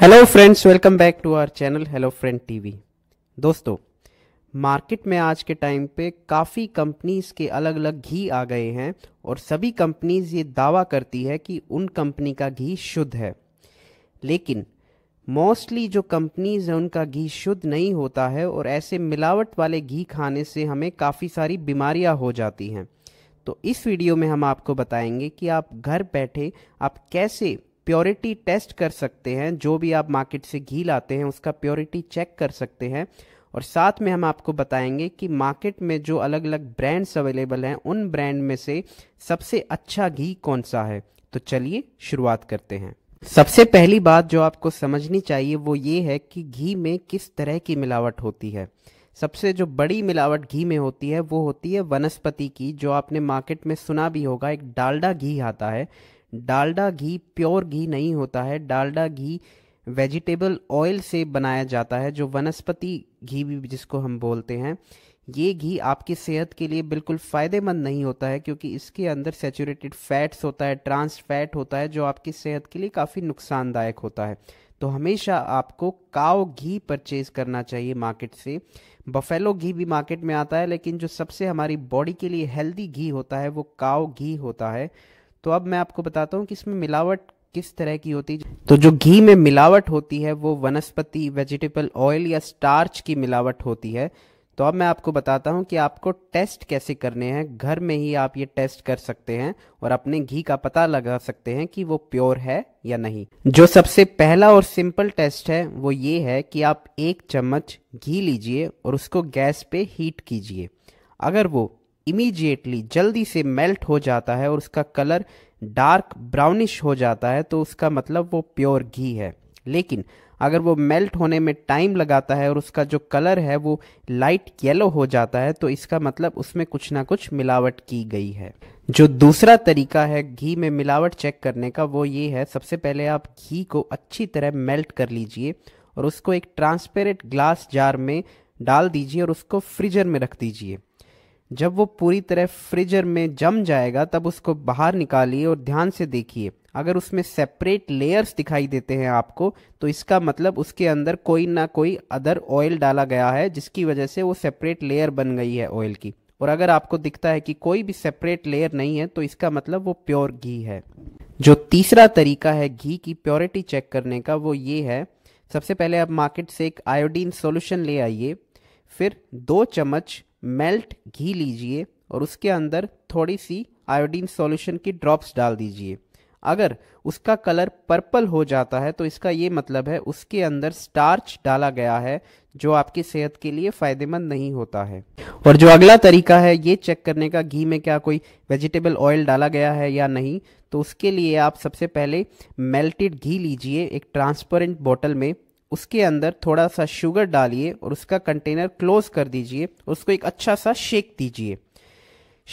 hello friends welcome back to our channel hello friend TV दोस्तों market में आज के टाइम पे काफ़ी कंपनीज के अलग अलग घी आ गए हैं और सभी कंपनीज ये दावा करती है कि उन कंपनी का घी शुद्ध है लेकिन मोस्टली जो कंपनीज हैं उनका घी शुद्ध नहीं होता है और ऐसे मिलावट वाले घी खाने से हमें काफ़ी सारी बीमारियां हो जाती हैं तो इस वीडियो में हम आपको बताएंगे कि आप घर बैठे आप कैसे प्योरिटी टेस्ट कर सकते हैं जो भी आप मार्केट से घी लाते हैं उसका प्योरिटी चेक कर सकते हैं और साथ में हम आपको बताएंगे कि मार्केट में जो अलग अलग ब्रांड्स अवेलेबल हैं उन ब्रांड में से सबसे अच्छा घी कौन सा है तो चलिए शुरुआत करते हैं सबसे पहली बात जो आपको समझनी चाहिए वो ये है कि घी में किस तरह की मिलावट होती है सबसे जो बड़ी मिलावट घी में होती है वो होती है वनस्पति की जो आपने मार्केट में सुना भी होगा एक डालडा घी आता है डालडा घी प्योर घी नहीं होता है डालडा घी वेजिटेबल ऑयल से बनाया जाता है जो वनस्पति घी भी जिसको हम बोलते हैं ये घी आपकी सेहत के लिए बिल्कुल फ़ायदेमंद नहीं होता है क्योंकि इसके अंदर सेचूरेटेड फैट्स होता है ट्रांस फैट होता है जो आपकी सेहत के लिए काफ़ी नुकसानदायक होता है तो हमेशा आपको काव घी परचेज करना चाहिए मार्केट से बफेलो घी भी मार्केट में आता है लेकिन जो सबसे हमारी बॉडी के लिए हेल्दी घी होता है वो काव घी होता है तो अब मैं आपको बताता हूँ कि इसमें मिलावट किस तरह की होती है तो जो घी में मिलावट होती है वो वनस्पति वेजिटेबल ऑयल या स्टार्च की मिलावट होती है तो अब मैं आपको बताता हूँ कि आपको टेस्ट कैसे करने हैं घर में ही आप ये टेस्ट कर सकते हैं और अपने घी का पता लगा सकते हैं कि वो प्योर है या नहीं जो सबसे पहला और सिंपल टेस्ट है वो ये है कि आप एक चम्मच घी लीजिए और उसको गैस पे हीट कीजिए अगर वो इमीजिएटली जल्दी से मेल्ट हो जाता है और उसका कलर डार्क ब्राउनिश हो जाता है तो उसका मतलब वो प्योर घी है लेकिन अगर वो मेल्ट होने में टाइम लगाता है और उसका जो कलर है वो लाइट येलो हो जाता है तो इसका मतलब उसमें कुछ ना कुछ मिलावट की गई है जो दूसरा तरीका है घी में मिलावट चेक करने का वो ये है सबसे पहले आप घी को अच्छी तरह मेल्ट कर लीजिए और उसको एक ट्रांसपेरेंट ग्लास जार में डाल दीजिए और उसको फ्रिजर में रख दीजिए जब वो पूरी तरह फ्रिजर में जम जाएगा तब उसको बाहर निकालिए और ध्यान से देखिए अगर उसमें सेपरेट लेयर्स दिखाई देते हैं आपको तो इसका मतलब उसके अंदर कोई ना कोई अदर ऑयल डाला गया है जिसकी वजह से वो सेपरेट लेयर बन गई है ऑयल की और अगर आपको दिखता है कि कोई भी सेपरेट लेयर नहीं है तो इसका मतलब वो प्योर घी है जो तीसरा तरीका है घी की प्योरिटी चेक करने का वो ये है सबसे पहले आप मार्केट से एक आयोडीन सॉल्यूशन ले आइए फिर दो चम्मच मेल्ट घी लीजिए और उसके अंदर थोड़ी सी आयोडीन सॉल्यूशन की ड्रॉप्स डाल दीजिए अगर उसका कलर पर्पल हो जाता है तो इसका ये मतलब है उसके अंदर स्टार्च डाला गया है जो आपकी सेहत के लिए फायदेमंद नहीं होता है और जो अगला तरीका है ये चेक करने का घी में क्या कोई वेजिटेबल ऑयल डाला गया है या नहीं तो उसके लिए आप सबसे पहले मेल्टेड घी लीजिए एक ट्रांसपेरेंट बॉटल में उसके अंदर थोड़ा सा शुगर डालिए और उसका कंटेनर क्लोज कर दीजिए उसको एक अच्छा सा शेक दीजिए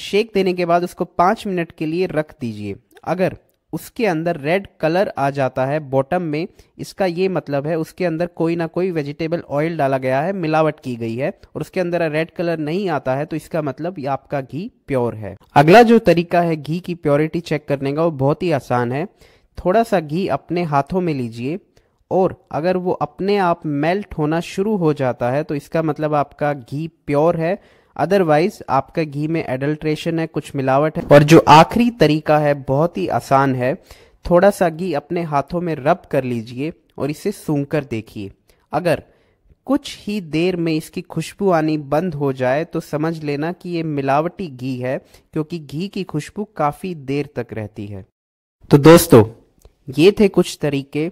शेक देने के बाद उसको पाँच मिनट के लिए रख दीजिए अगर उसके अंदर रेड कलर आ जाता है बॉटम में इसका ये मतलब है उसके अंदर कोई ना कोई वेजिटेबल ऑयल डाला गया है मिलावट की गई है और उसके अंदर रेड कलर नहीं आता है तो इसका मतलब ये आपका घी प्योर है अगला जो तरीका है घी की प्योरिटी चेक करने का वो बहुत ही आसान है थोड़ा सा घी अपने हाथों में लीजिए और अगर वो अपने आप मेल्ट होना शुरू हो जाता है तो इसका मतलब आपका घी प्योर है अदरवाइज आपका घी में एडल्ट्रेशन है कुछ मिलावट है और जो आखिरी तरीका है बहुत ही आसान है थोड़ा सा घी अपने हाथों में रब कर लीजिए और इसे सूंघ कर देखिए अगर कुछ ही देर में इसकी खुशबू आनी बंद हो जाए तो समझ लेना कि ये मिलावटी घी है क्योंकि घी की खुशबू काफ़ी देर तक रहती है तो दोस्तों ये थे कुछ तरीके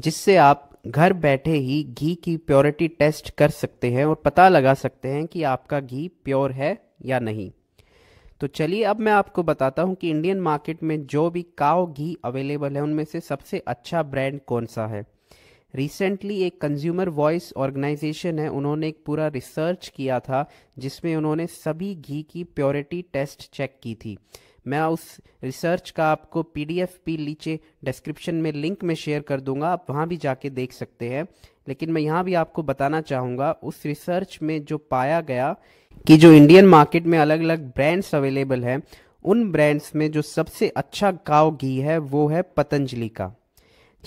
जिससे आप घर बैठे ही घी की प्योरिटी टेस्ट कर सकते हैं और पता लगा सकते हैं कि आपका घी प्योर है या नहीं तो चलिए अब मैं आपको बताता हूँ कि इंडियन मार्केट में जो भी काव घी अवेलेबल है उनमें से सबसे अच्छा ब्रांड कौन सा है रिसेंटली एक कंज्यूमर वॉइस ऑर्गेनाइजेशन है उन्होंने एक पूरा रिसर्च किया था जिसमें उन्होंने सभी घी की प्योरिटी टेस्ट चेक की थी मैं उस रिसर्च का आपको पीडीएफ भी नीचे डिस्क्रिप्शन में लिंक में शेयर कर दूंगा आप वहाँ भी जाके देख सकते हैं लेकिन मैं यहाँ भी आपको बताना चाहूँगा उस रिसर्च में जो पाया गया कि जो इंडियन मार्केट में अलग अलग ब्रांड्स अवेलेबल हैं उन ब्रांड्स में जो सबसे अच्छा गाँव घी है वो है पतंजलि का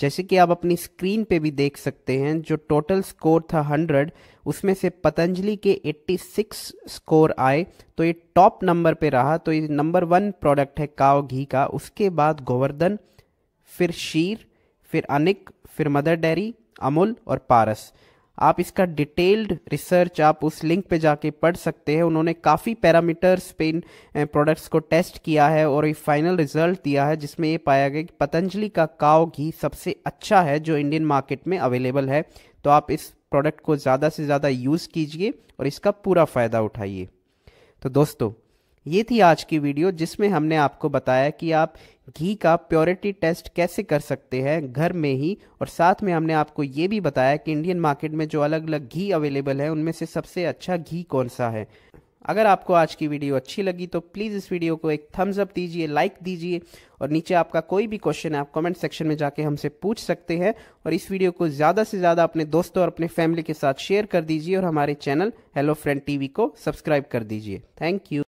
जैसे कि आप अपनी स्क्रीन पे भी देख सकते हैं जो टोटल स्कोर था 100 उसमें से पतंजलि के 86 स्कोर आए तो ये टॉप नंबर पे रहा तो ये नंबर वन प्रोडक्ट है काव घी का उसके बाद गोवर्धन फिर शीर फिर अनिक फिर मदर डेयरी अमूल और पारस आप इसका डिटेल्ड रिसर्च आप उस लिंक पे जाके पढ़ सकते हैं उन्होंने काफ़ी पैरामीटर्स पे इन प्रोडक्ट्स को टेस्ट किया है और ये फाइनल रिजल्ट दिया है जिसमें ये पाया गया कि पतंजलि का काव घी सबसे अच्छा है जो इंडियन मार्केट में अवेलेबल है तो आप इस प्रोडक्ट को ज़्यादा से ज़्यादा यूज़ कीजिए और इसका पूरा फ़ायदा उठाइए तो दोस्तों ये थी आज की वीडियो जिसमें हमने आपको बताया कि आप घी का प्योरिटी टेस्ट कैसे कर सकते हैं घर में ही और साथ में हमने आपको ये भी बताया कि इंडियन मार्केट में जो अलग अलग घी अवेलेबल है उनमें से सबसे अच्छा घी कौन सा है अगर आपको आज की वीडियो अच्छी लगी तो प्लीज़ इस वीडियो को एक थम्स अप दीजिए लाइक दीजिए और नीचे आपका कोई भी क्वेश्चन है आप कमेंट सेक्शन में जाके हमसे पूछ सकते हैं और इस वीडियो को ज़्यादा से ज़्यादा अपने दोस्तों और अपने फैमिली के साथ शेयर कर दीजिए और हमारे चैनल हेलो फ्रेंड टीवी को सब्सक्राइब कर दीजिए थैंक यू